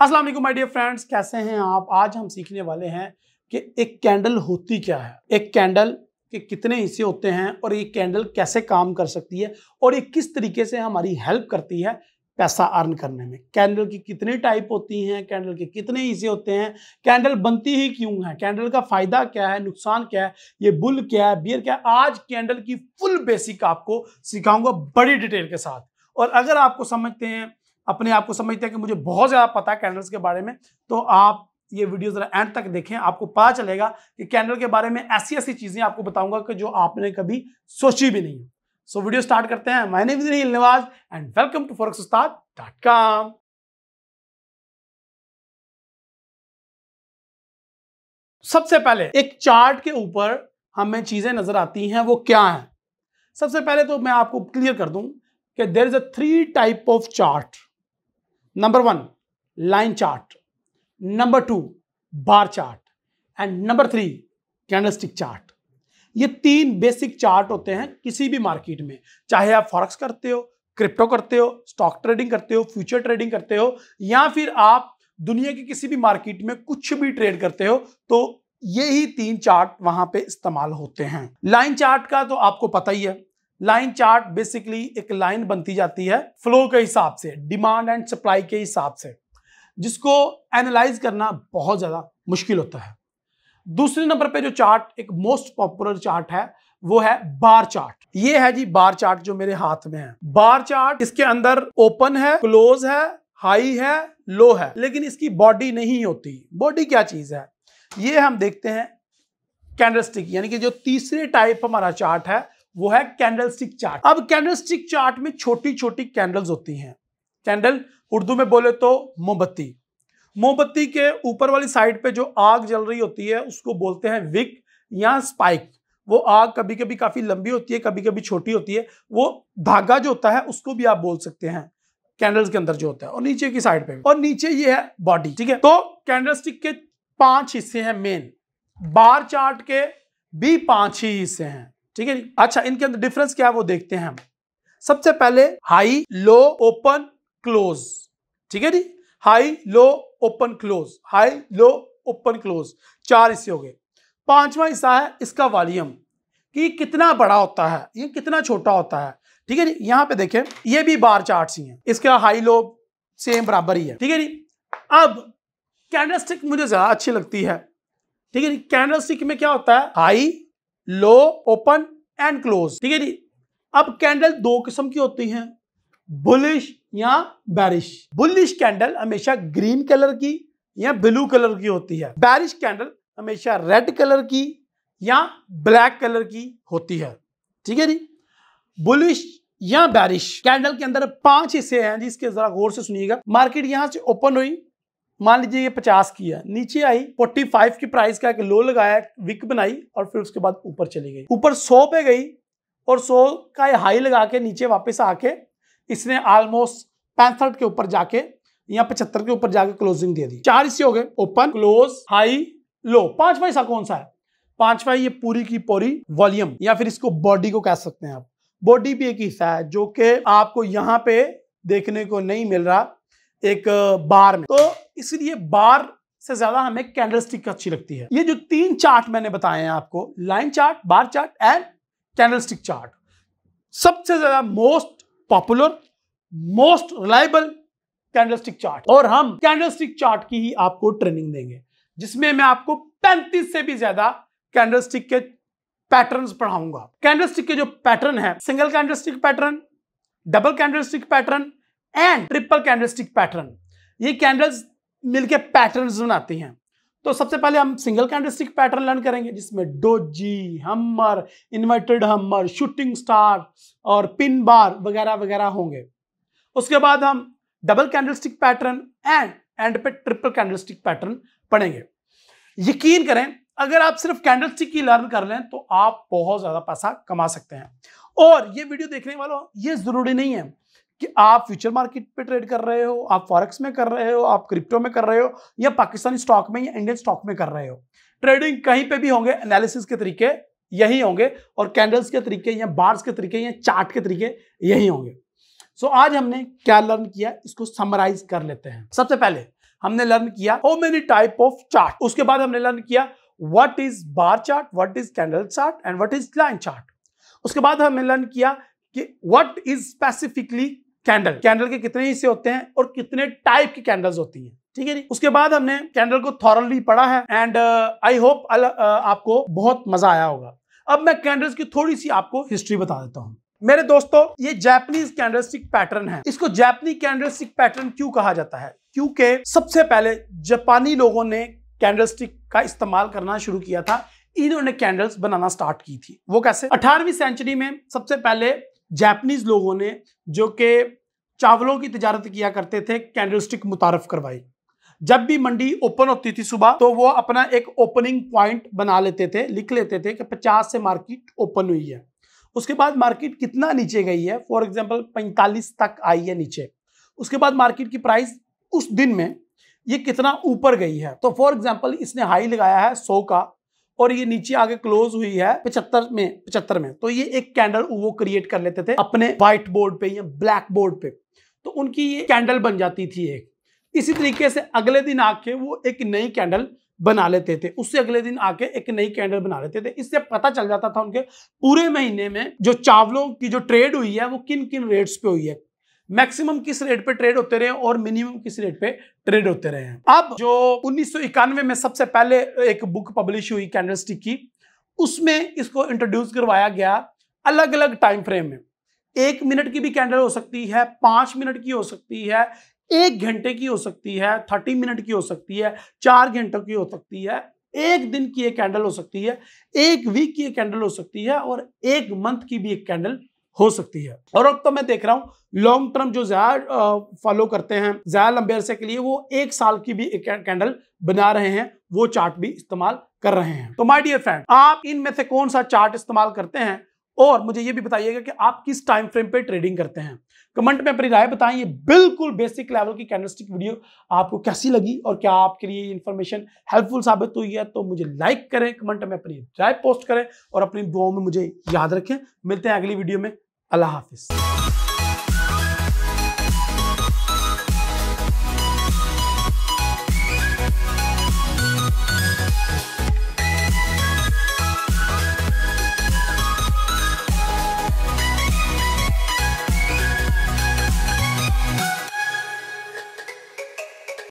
अस्सलाम वालेकुम my dear friends कैसे हैं आप आज हम सीखने वाले हैं कि एक कैंडल होती क्या है एक कैंडल के कितने हिस्से होते हैं और ये कैंडल कैसे काम कर सकती है और ये किस तरीके से हमारी हेल्प करती है पैसा अर्न करने में कैंडल की कितनी टाइप होती हैं कैंडल के कितने हिस्से होते हैं कैंडल बनती ही क्यों है कैंडल का फायदा क्या है नुकसान क्या है ये बुल क्या है बियर क्या है आज कैंडल की फुल बेसिक आपको सिखाऊंगा बड़ी डिटेल के साथ और अगर आपको समझते हैं अपने आप को समझते हैं कि मुझे बहुत ज़्यादा पता है कैंडल्स के बारे में तो आप ये वीडियो ज़रा एंड तक देखें आपको पता चलेगा कि कैंडल के बारे में ऐसी ऐसी चीज़ें आपको बताऊंगा कि जो आपने कभी सोची भी नहीं सो so, वीडियो स्टार्ट करते हैं मैंने Nawaz and welcome to forex Ustad dot com सबसे पहले एक चार्ट के ऊपर हमें चीज़ें नज़र आती हैं वो क्या हैं सबसे पहले तो मैं आपको क्लियर कर दूं कि there is a three type of chart number one line chart number two bar chart and number three candlestick chart ये तीन बेसिक चार्ट होते हैं किसी भी मार्केट में चाहे आप फॉरेक्स करते हो क्रिप्टो करते हो स्टॉक ट्रेडिंग करते हो फ्यूचर ट्रेडिंग करते हो या फिर आप दुनिया की किसी भी मार्केट में कुछ भी ट्रेड करते हो तो ये ही तीन चार्ट वहां पे इस्तेमाल होते हैं लाइन चार्ट का तो आपको पता ही है लाइन चार्ट बेसिकली एक लाइन बनती जाती है फ्लो के हिसाब से डिमांड एंड सप्लाई के हिसाब से जिसको एनालाइज करना बहुत ज़्यादा मुश्किल होता है दूसरे नंबर पे जो चार्ट एक मोस्ट पॉपुलर चार्ट है वो है बार चार्ट ये है जी बार चार्ट जो मेरे हाथ में है बार चार्ट इसके अंदर ओपन है क्लोज है हाई है लो है लेकिन इसकी बॉडी नहीं होती बॉडी क्या चीज है ये हम देखते हैं कैंडलस्टिक यानी कि जो तीसरे टाइप हमारा चार्ट है वो है कैंडलस्टिक चार्ट अब कैंडलस्टिक चार्ट में छोटी छोटी कैंडल्स होती हैं कैंडल उर्दू में बोले तो मोमबत्ती मोमबत्ती के ऊपर वाली साइड पे जो आग जल रही होती है उसको बोलते हैं विक या स्पाइक वो आग कभी कभी काफ़ी लंबी होती है कभी कभी छोटी होती है वो धागा जो होता है उसको भी आप बोल सकते हैं कैंडल्स के अंदर जो होता है और नीचे की साइड पे और नीचे ये है बॉडी ठीक है तो कैंडलस्टिक के पांच हिस्से हैं मेन बार चार्ट के भी पांच ही हिस्से हैं ठीक है अच्छा इनके अंदर डिफरेंस क्या है वो देखते हैं हम सबसे पहले हाई लो ओपन क्लोज ठीक है जी high low open close high low open close चार हिस्से हो गए पांचवा हिस्सा है इसका वॉल्यूम कि कितना बड़ा होता है ये कितना छोटा होता है ठीक है जी यहाँ पे देखें ये भी बार चार्ट ही है इसका हाई लो सेम बराबर ही है ठीक है जी अब कैंडलस्टिक मुझे ज्यादा अच्छी लगती है ठीक है जी कैंडलस्टिक में क्या होता है high low open and close ठीक है जी अब कैंडल दो किस्म की होती हैं बुलिश या बैरिश बुलिश कैंडल हमेशा ग्रीन कलर की या ब्लू कलर की होती है बैरिश कैंडल हमेशा रेड कलर की या ब्लैक कलर की होती है ठीक है जी बुलिश या बैरिश कैंडल के अंदर पांच हिस्से हैं जिसके जरा गौर से सुनिएगा मार्केट यहां से ओपन हुई मान लीजिए ये पचास की है नीचे आई फोर्टी फाइव की प्राइस का एक लो लगाया विक बनाई और फिर उसके बाद ऊपर चली गई ऊपर सौ पे गई और सौ का ये हाई लगा के नीचे वापस आके इसने ऑलमोस्ट पैंसठ के ऊपर जाके या पचहत्तर के ऊपर जाके क्लोजिंग दे दी चार इसी हो गए ओपन क्लोज हाई लो पांचवा सा कौन सा है पांचवा ये पूरी की पूरी वॉल्यूम या फिर इसको बॉडी को कह सकते हैं आप बॉडी भी एक हिस्सा है जो कि आपको यहाँ पे देखने को नहीं मिल रहा एक बार में तो इसलिए बार से ज्यादा हमें कैंडल स्टिक अच्छी लगती है ये जो तीन चार्ट मैंने बताए हैं आपको line chart bar chart and candlestick chart सबसे ज्यादा most popular most reliable candlestick chart और हम कैंडल स्टिक चार्ट की ही आपको ट्रेनिंग देंगे जिसमें मैं आपको पैंतीस से भी ज्यादा कैंडल स्टिक के पैटर्न पढ़ाऊंगा कैंडल स्टिक के जो पैटर्न है single candlestick pattern double candlestick pattern and triple candlestick pattern ये कैंडल्स मिलके पैटर्न्स बनाती हैं तो सबसे पहले हम सिंगल कैंडलस्टिक पैटर्न लर्न करेंगे जिसमें doji hammer inverted hammer shooting star और पिन बार वगैरह वगैरह होंगे उसके बाद हम double candlestick pattern and and पे ट्रिपल कैंडलस्टिक पैटर्न पढ़ेंगे यकीन करें अगर आप सिर्फ कैंडलस्टिक ही लर्न कर लें तो आप बहुत ज्यादा पैसा कमा सकते हैं और ये वीडियो देखने वालों ये जरूरी नहीं है कि आप फ्यूचर मार्केट पे ट्रेड कर रहे हो आप फॉरेक्स में कर रहे हो आप क्रिप्टो में कर रहे हो या पाकिस्तानी स्टॉक में या इंडियन स्टॉक में कर रहे हो ट्रेडिंग कहीं पे भी होंगे एनालिसिस के तरीके यही होंगे और कैंडल्स के तरीके या बार्स के तरीके या चार्ट के तरीके यही होंगे सो so, आज हमने क्या लर्न किया इसको समराइज कर लेते हैं सबसे पहले हमने लर्न किया how many type of chart उसके बाद हमने लर्न किया what is bar chart what is candle chart and what is line chart उसके बाद हमने लर्न किया कि what is specifically candle candle के कितने हिस्से होते हैं और कितने टाइप की कैंडल्स होती हैं ठीक है जी उसके बाद हमने कैंडल को थॉरली पढ़ा है एंड आई होप आपको बहुत मजा आया होगा अब मैं कैंडल्स की थोड़ी सी आपको हिस्ट्री बता देता हूँ मेरे दोस्तों ये जैपनीज कैंडल पैटर्न है इसको जैपनी कैंडल स्टिक पैटर्न क्यों कहा जाता है क्योंकि सबसे पहले जापानी लोगों ने कैंडल स्टिक का इस्तेमाल करना शुरू किया था इन्होंने कैंडल्स बनाना स्टार्ट की थी वो कैसे 18वीं सेंचुरी में सबसे पहले जैपनीज लोगों ने जो कि चावलों की तजारत किया करते थे कैंडल स्टिक मुतारफ करवाई जब भी मंडी ओपन होती थी सुबह तो वो अपना एक ओपनिंग पॉइंट बना लेते थे लिख लेते थे कि 50 से मार्केट ओपन हुई है उसके बाद मार्केट कितना नीचे गई है फॉर एग्जांपल 45 तक आई है नीचे उसके बाद मार्केट की प्राइस उस दिन में ये कितना ऊपर गई है तो फॉर एग्जाम्पल इसने हाई लगाया है सौ का और ये नीचे आगे क्लोज हुई है पचहत्तर में पचहत्तर में तो ये एक कैंडल वो क्रिएट कर लेते थे अपने व्हाइट बोर्ड पे या ब्लैक बोर्ड पे तो उनकी ये कैंडल बन जाती थी एक इसी तरीके से अगले दिन आके वो एक नई कैंडल बना लेते थे उससे अगले दिन आके एक नई कैंडल बना लेते थे इससे पता चल जाता था उनके पूरे महीने में जो चावलों की जो ट्रेड हुई है वो किन किन रेट्स पे हुई है मैक्सिमम किस रेट पे ट्रेड होते रहे और मिनिमम किस रेट पे ट्रेड होते रहे हैं अब जो उन्नीस में सबसे पहले एक बुक पब्लिश हुई कैंडलस्टिक की उसमें इसको इंट्रोड्यूस करवाया गया अलग अलग टाइम फ्रेम में एक मिनट की भी कैंडल हो सकती है पांच मिनट की हो सकती है एक घंटे की हो सकती है थर्टी मिनट की हो सकती है चार घंटों की हो सकती है एक दिन की एक कैंडल हो सकती है एक वीक की एक कैंडल हो सकती है और एक मंथ की भी एक कैंडल हो सकती है और अब तो मैं देख रहा हूं लॉन्ग टर्म जो ज्यादा फॉलो करते हैं ज्यादा लंबे अरसे के लिए वो एक साल की भी कैंडल बना रहे हैं वो चार्ट भी इस्तेमाल कर रहे हैं तो माय डियर फ्रेंड आप इनमें से कौन सा चार्ट इस्तेमाल करते हैं और मुझे ये भी बताइएगा कि आप किस टाइम फ्रेम पे ट्रेडिंग करते हैं कमेंट में अपनी राय बताएं ये बिल्कुल बेसिक लेवल की कैंडलस्टिक वीडियो आपको कैसी लगी और क्या आपके लिए इन्फॉर्मेशन हेल्पफुल साबित हुई है तो मुझे लाइक करें कमेंट में अपनी राय पोस्ट करें और अपनी दुआओं में मुझे याद रखें मिलते हैं अगली वीडियो में अल्लाह हाफिज़